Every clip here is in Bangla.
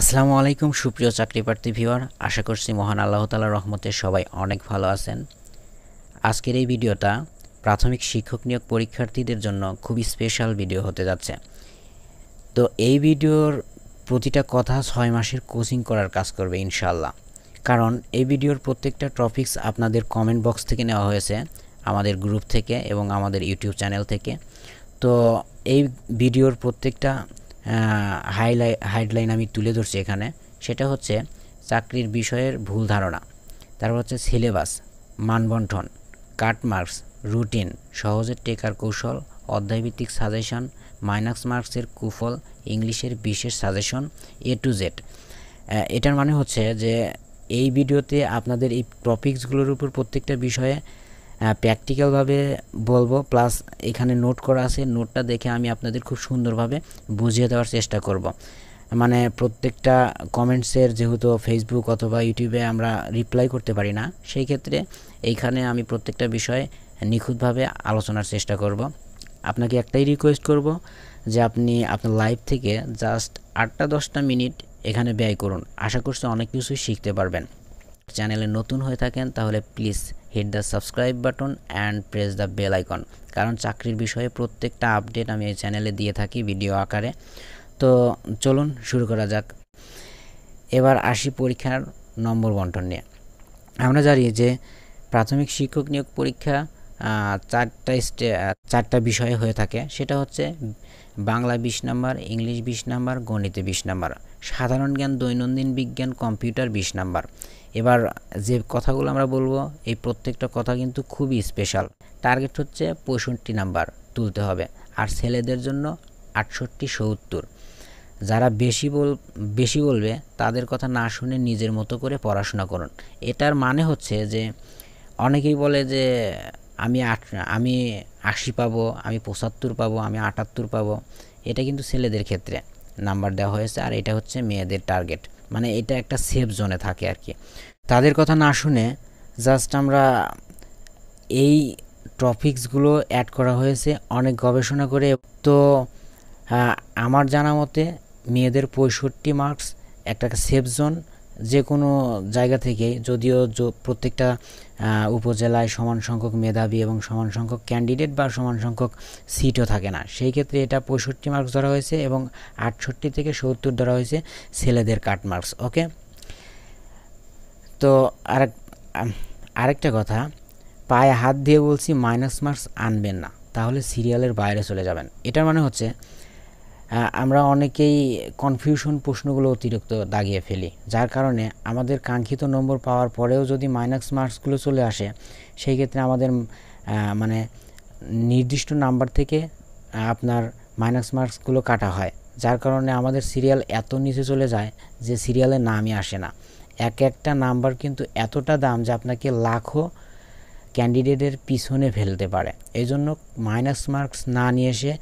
আসসালামু আলাইকুম সুপ্রিয় চাকরিপ্রার্থী ভিওয়ার আশা করছি মহান আল্লাহ তালা রহমতে সবাই অনেক ভালো আছেন আজকের এই ভিডিওটা প্রাথমিক শিক্ষক নিয়োগ পরীক্ষার্থীদের জন্য খুবই স্পেশাল ভিডিও হতে যাচ্ছে তো এই ভিডিওর প্রতিটা কথা ছয় মাসের কোচিং করার কাজ করবে ইনশাল্লাহ কারণ এই ভিডিওর প্রত্যেকটা টপিকস আপনাদের কমেন্ট বক্স থেকে নেওয়া হয়েছে আমাদের গ্রুপ থেকে এবং আমাদের ইউটিউব চ্যানেল থেকে তো এই ভিডিওর প্রত্যেকটা হাইলাই হাইডলাইন আমি তুলে ধরছি এখানে সেটা হচ্ছে চাকরির বিষয়ের ভুল ধারণা তারপর হচ্ছে সিলেবাস মানবন্ঠন কাটমার্কস রুটিন সহজে টেকার কৌশল অধ্যায়ভিত্তিক সাজেশন মাইনাক্স মার্কসের কুফল ইংলিশের বিশেষ সাজেশন এ টু জেড এটার মানে হচ্ছে যে এই ভিডিওতে আপনাদের এই টপিকসগুলোর উপর প্রত্যেকটা বিষয়ে প্র্যাকটিক্যালভাবে বলবো প্লাস এখানে নোট করা আছে নোটটা দেখে আমি আপনাদের খুব সুন্দরভাবে বুঝিয়ে দেওয়ার চেষ্টা করব। মানে প্রত্যেকটা কমেন্টসের যেহেতু ফেসবুক অথবা ইউটিউবে আমরা রিপ্লাই করতে পারি না সেই ক্ষেত্রে এইখানে আমি প্রত্যেকটা বিষয়ে নিখুঁতভাবে আলোচনার চেষ্টা করব। আপনাকে একটাই রিকোয়েস্ট করব যে আপনি আপনার লাইভ থেকে জাস্ট আটটা দশটা মিনিট এখানে ব্যয় করুন আশা করছি অনেক কিছুই শিখতে পারবেন চ্যানেলে নতুন হয়ে থাকেন তাহলে please hit the subscribe button and press the bell icon কারণ চাকরির বিষয়ে প্রত্যেকটা আপডেট আমি এই চ্যানেলে দিয়ে থাকি ভিডিও আকারে তো চলুন শুরু করা যাক এবার আসি পরীক্ষার নম্বর বন্টন নিয়ে আমরা জানি যে প্রাথমিক শিক্ষক নিয়োগ পরীক্ষা চারটা স্টে চারটা বিষয়ে হয়ে থাকে সেটা হচ্ছে বাংলা বিশ নাম্বার ইংলিশ বিশ নাম্বার গণিতে বিশ নাম্বার সাধারণ জ্ঞান দৈনন্দিন বিজ্ঞান কম্পিউটার বিশ নাম্বার এবার যে কথাগুলো আমরা বলবো এই প্রত্যেকটা কথা কিন্তু খুবই স্পেশাল টার্গেট হচ্ছে পঁয়ষট্টি নাম্বার তুলতে হবে আর ছেলেদের জন্য আটষট্টি সত্তর যারা বেশি বল বেশি বলবে তাদের কথা না শুনে নিজের মতো করে পড়াশোনা করুন এটার মানে হচ্ছে যে অনেকেই বলে যে আমি আট আমি আশি পাবো আমি পঁচাত্তর পাবো আমি আটাত্তর পাবো এটা কিন্তু ছেলেদের ক্ষেত্রে নাম্বার দেওয়া হয়েছে আর এটা হচ্ছে মেয়েদের টার্গেট মানে এটা একটা সেফ জোনে থাকে আর কি তাদের কথা না শুনে জাস্ট আমরা এই টপিকসগুলো অ্যাড করা হয়েছে অনেক গবেষণা করে তো আমার জানা মতে মেয়েদের পঁয়ষট্টি মার্কস একটা সেফ জোন যে কোনো জায়গা থেকে যদিও প্রত্যেকটা উপজেলায় সমান সংখ্যক মেধাবী এবং সমান সংখ্যক ক্যান্ডিডেট বা সমান সংখ্যক সিটও থাকে না সেই ক্ষেত্রে এটা পঁয়ষট্টি মার্কস ধরা হয়েছে এবং আটষট্টি থেকে সত্তর ধরা হয়েছে ছেলেদের কাট মার্কস ওকে তো আরেক আরেকটা কথা পায়ে হাত দিয়ে বলছি মাইনাস মার্কস আনবেন না তাহলে সিরিয়ালের বাইরে চলে যাবেন এটার মানে হচ্ছে আমরা অনেকেই কনফিউশন প্রশ্নগুলো অতিরিক্ত দাগিয়ে ফেলি যার কারণে আমাদের কাঙ্ক্ষিত নম্বর পাওয়ার পরেও যদি মাইনাস মার্কসগুলো চলে আসে সেই ক্ষেত্রে আমাদের মানে নির্দিষ্ট নাম্বার থেকে আপনার মাইনাস মার্কসগুলো কাটা হয় যার কারণে আমাদের সিরিয়াল এত নিচে চলে যায় যে সিরিয়ালের নামই আসে না এক একটা নাম্বার কিন্তু এতটা দাম যে আপনাকে লাখো ক্যান্ডিডেটের পিছনে ফেলতে পারে এই জন্য মাইনাস মার্কস না নিয়ে এসে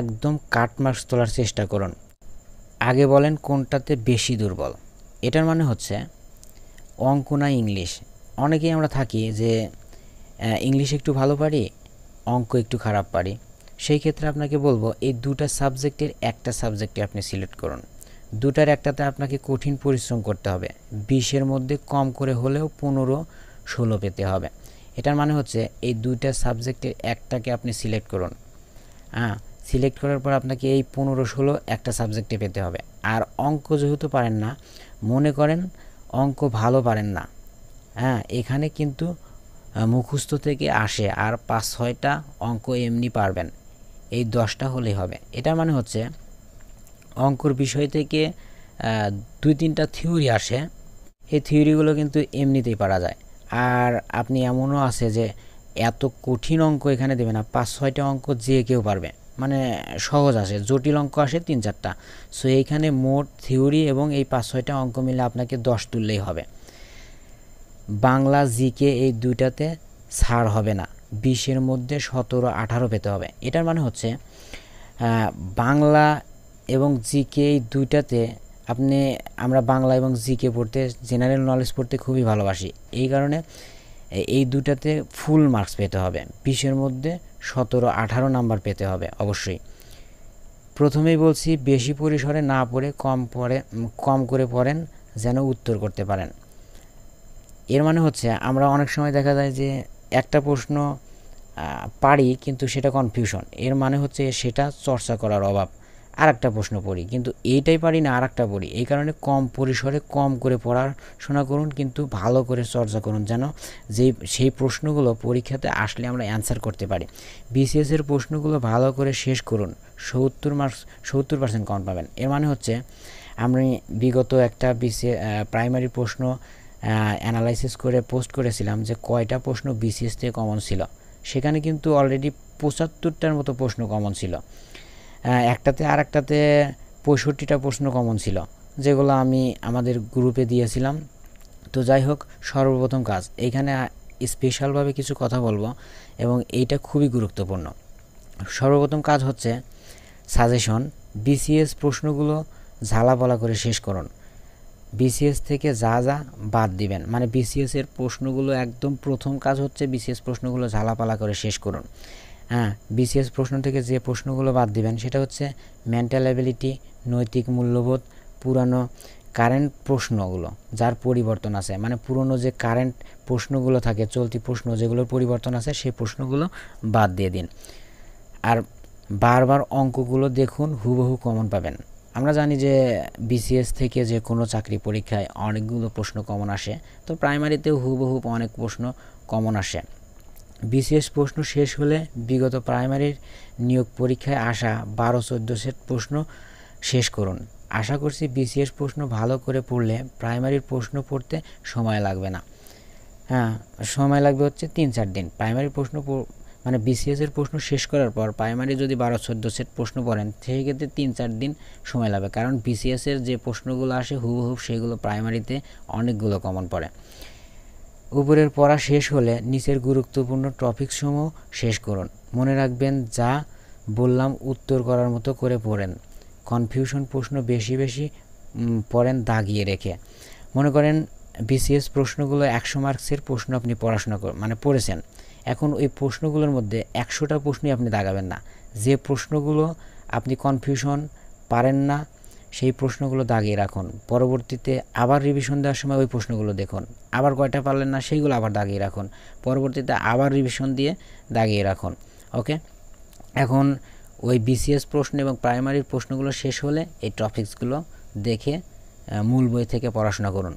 একদম কাটমার্কস তোলার চেষ্টা করুন আগে বলেন কোনটাতে বেশি দুর্বল এটার মানে হচ্ছে অঙ্ক না ইংলিশ অনেকেই আমরা থাকি যে ইংলিশ একটু ভালো পারি অঙ্ক একটু খারাপ পারি সেই ক্ষেত্রে আপনাকে বলবো এই দুটা সাবজেক্টের একটা সাবজেক্টে আপনি সিলেক্ট করুন দুটার একটাতে আপনাকে কঠিন পরিশ্রম করতে হবে বিশের মধ্যে কম করে হলেও পনেরো ষোলো পেতে হবে এটার মানে হচ্ছে এই দুইটা সাবজেক্টের একটাকে আপনি সিলেক্ট করুন হ্যাঁ সিলেক্ট করার পর আপনাকে এই পনেরো ষোলো একটা সাবজেক্টে পেতে হবে আর অঙ্ক যেহেতু পারেন না মনে করেন অঙ্ক ভালো পারেন না হ্যাঁ এখানে কিন্তু মুখস্থ থেকে আসে আর পাঁচ ছয়টা অঙ্ক এমনি পারবেন এই দশটা হলেই হবে এটা মানে হচ্ছে অঙ্কর বিষয় থেকে দুই তিনটা থিওরি আসে এই থিওরিগুলো কিন্তু এমনিতেই পারা যায় আর আপনি এমনও আছে যে এত কঠিন অঙ্ক এখানে দেবে না পাঁচ ছয়টা অঙ্ক যে কেউ পারবে মানে সহজ আসে জটিল অঙ্ক আসে তিন চারটা সো এইখানে মোট থিওরি এবং এই পাঁচ ছয়টা অঙ্ক মিলে আপনাকে দশ তুললেই হবে বাংলা জিকে এই দুইটাতে ছাড় হবে না বিশের মধ্যে সতেরো আঠারো পেতে হবে এটার মানে হচ্ছে বাংলা এবং জিকে এই দুইটাতে আপনি আমরা বাংলা এবং জিকে পড়তে জেনারেল নলেজ পড়তে খুবই ভালোবাসি এই কারণে এই দুটাতে ফুল মার্কস পেতে হবে বিশের মধ্যে সতেরো আঠারো নাম্বার পেতে হবে অবশ্যই প্রথমেই বলছি বেশি পরিসরে না পড়ে কম পড়ে কম করে পড়েন যেন উত্তর করতে পারেন এর মানে হচ্ছে আমরা অনেক সময় দেখা যায় যে একটা প্রশ্ন পারি কিন্তু সেটা কনফিউশন এর মানে হচ্ছে সেটা চর্চা করার অভাব আর একটা প্রশ্ন পড়ি কিন্তু এইটাই পারি না আর একটা পড়ি এই কারণে কম পরিসরে কম করে পড়াশোনা করুন কিন্তু ভালো করে চর্চা করুন যেন যে সেই প্রশ্নগুলো পরীক্ষাতে আসলে আমরা অ্যান্সার করতে পারি বিসিএসের প্রশ্নগুলো ভালো করে শেষ করুন সত্তর মার্কস সত্তর পার্সেন্ট কম পাবেন এর মানে হচ্ছে আমি বিগত একটা বিসিএ প্রাইমারি প্রশ্ন অ্যানালাইসিস করে পোস্ট করেছিলাম যে কয়টা প্রশ্ন বিসিএস থেকে কমন ছিল সেখানে কিন্তু অলরেডি পঁচাত্তরটার মতো প্রশ্ন কমন ছিল একটাতে আর একটাতে পঁয়ষট্টিটা প্রশ্ন কমন ছিল যেগুলো আমি আমাদের গ্রুপে দিয়েছিলাম তো যাই হোক সর্বপ্রথম কাজ এইখানে স্পেশালভাবে কিছু কথা বলবো এবং এইটা খুবই গুরুত্বপূর্ণ সর্বপ্রথম কাজ হচ্ছে সাজেশন বিসিএস প্রশ্নগুলো ঝালাপালা করে শেষ করুন বিসিএস থেকে যা যা বাদ দিবেন মানে বিসিএস এর প্রশ্নগুলো একদম প্রথম কাজ হচ্ছে বিসিএস প্রশ্নগুলো ঝালাপালা করে শেষ করুন হ্যাঁ বিসিএস প্রশ্ন থেকে যে প্রশ্নগুলো বাদ দিবেন সেটা হচ্ছে মেন্টাল অ্যাবিলিটি নৈতিক মূল্যবোধ পুরানো কারেন্ট প্রশ্নগুলো যার পরিবর্তন আছে মানে পুরনো যে কারেন্ট প্রশ্নগুলো থাকে চলতি প্রশ্ন যেগুলোর পরিবর্তন আছে সেই প্রশ্নগুলো বাদ দিয়ে দিন আর বারবার অঙ্কগুলো দেখুন হুবহু কমন পাবেন আমরা জানি যে বিসিএস থেকে যে কোনো চাকরি পরীক্ষায় অনেকগুলো প্রশ্ন কমন আসে তো প্রাইমারিতেও হুবহু অনেক প্রশ্ন কমন আসে বিশেষ প্রশ্ন শেষ হলে বিগত প্রাইমারির নিয়োগ পরীক্ষায় আসা বারো চোদ্দো সেট প্রশ্ন শেষ করুন আশা করছি বিসিএস প্রশ্ন ভালো করে পড়লে প্রাইমারির প্রশ্ন পড়তে সময় লাগবে না হ্যাঁ সময় লাগবে হচ্ছে তিন চার দিন প্রাইমারি প্রশ্ন মানে বিসিএসের প্রশ্ন শেষ করার পর প্রাইমারি যদি বারো চোদ্দো সেট প্রশ্ন পড়েন সেই ক্ষেত্রে তিন চার দিন সময় লাগবে কারণ বিসিএসের যে প্রশ্নগুলো আসে হুবহুব সেগুলো প্রাইমারিতে অনেকগুলো কমন পড়ে উপরের পড়া শেষ হলে নিচের গুরুত্বপূর্ণ টপিকসমূহ শেষ করুন মনে রাখবেন যা বললাম উত্তর করার মতো করে পড়েন কনফিউশন প্রশ্ন বেশি বেশি পড়েন দাগিয়ে রেখে মনে করেন বিসিএস প্রশ্নগুলো একশো মার্কসের প্রশ্ন আপনি পড়াশোনা মানে পড়েছেন এখন ওই প্রশ্নগুলোর মধ্যে একশোটা প্রশ্নই আপনি দাগাবেন না যে প্রশ্নগুলো আপনি কনফিউশন পারেন না সেই প্রশ্নগুলো দাগিয়ে রাখুন পরবর্তীতে আবার রিভিশন দেওয়ার সময় ওই প্রশ্নগুলো দেখুন আবার কয়টা পারলেন না সেইগুলো আবার দাগিয়ে রাখুন পরবর্তীতে আবার রিভিশন দিয়ে দাগিয়ে রাখুন ওকে এখন ওই বিসিএস প্রশ্ন এবং প্রাইমারির প্রশ্নগুলো শেষ হলে এই টপিকসগুলো দেখে মূল বই থেকে পড়াশোনা করুন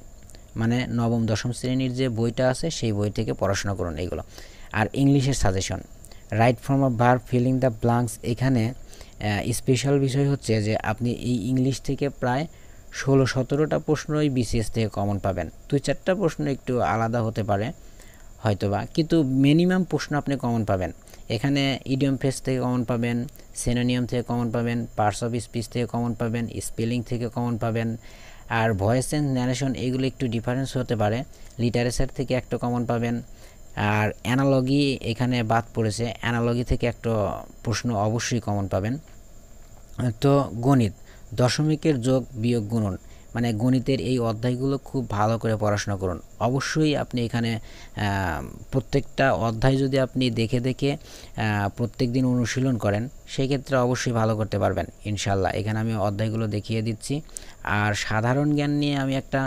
মানে নবম দশম শ্রেণীর যে বইটা আছে সেই বই থেকে পড়াশোনা করুন এইগুলো আর ইংলিশের suggestion right form of verb filling the blanks এখানে স্পেশাল বিষয় হচ্ছে যে আপনি এই ইংলিশ থেকে প্রায় ষোলো সতেরোটা প্রশ্নই বিসিএস থেকে কমন পাবেন দুই চারটা প্রশ্ন একটু আলাদা হতে পারে হয়তোবা কিন্তু মিনিমাম প্রশ্ন আপনি কমন পাবেন এখানে ইডিয়ম ফেস থেকে কমন পাবেন সেনোনিয়াম থেকে কমন পাবেন পার্টস অফ স্পিচ থেকে কমন পাবেন স্পেলিং থেকে কমন পাবেন আর ভয়েস অ্যান্ড ন্যারেশন এগুলো একটু ডিফারেন্স হতে পারে লিটারেচার থেকে একটা কমন পাবেন আর অ্যানালগি এখানে বাদ পড়েছে অ্যানালগি থেকে একটা প্রশ্ন অবশ্যই কমন পাবেন তো গণিত দশমিকের যোগ বিয়োগ গুণন মানে গণিতের এই অধ্যায়গুলো খুব ভালো করে পড়াশোনা করুন অবশ্যই আপনি এখানে প্রত্যেকটা অধ্যায় যদি আপনি দেখে দেখে প্রত্যেক দিন অনুশীলন করেন সেক্ষেত্রে অবশ্যই ভালো করতে পারবেন ইনশাল্লাহ এখানে আমি অধ্যায়গুলো দেখিয়ে দিচ্ছি আর সাধারণ জ্ঞান নিয়ে আমি একটা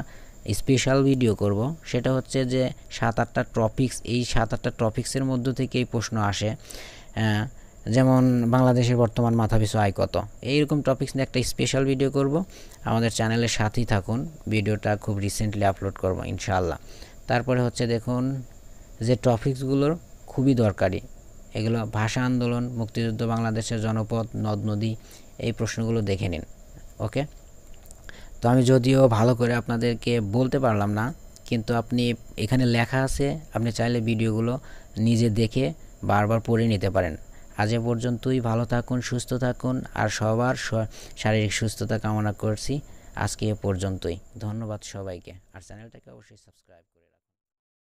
স্পেশাল ভিডিও করব সেটা হচ্ছে যে সাত আটটা টপিক্স এই সাত আটটা টপিক্সের মধ্য থেকে এই প্রশ্ন আসে যেমন বাংলাদেশের বর্তমান মাথাপিছু আয় কত এইরকম টপিক্স নিয়ে একটা স্পেশাল ভিডিও করব আমাদের চ্যানেলের সাথেই থাকুন ভিডিওটা খুব রিসেন্টলি আপলোড করব ইনশাআল্লাহ তারপরে হচ্ছে দেখুন যে টপিক্সগুলোর খুবই দরকারি এগুলো ভাষা আন্দোলন মুক্তিযুদ্ধ বাংলাদেশের জনপদ নদ নদী এই প্রশ্নগুলো দেখে নিন ওকে তো আমি যদিও ভালো করে আপনাদেরকে বলতে পারলাম না কিন্তু আপনি এখানে লেখা আছে আপনি চাইলে ভিডিওগুলো নিজে দেখে বারবার পড়ে নিতে পারেন আজ এ পর্যন্তই ভালো থাকুন সুস্থ থাকুন আর সবার শারীরিক সুস্থতা কামনা করছি আজকে এ পর্যন্তই ধন্যবাদ সবাইকে আর চ্যানেলটাকে অবশ্যই সাবস্ক্রাইব করে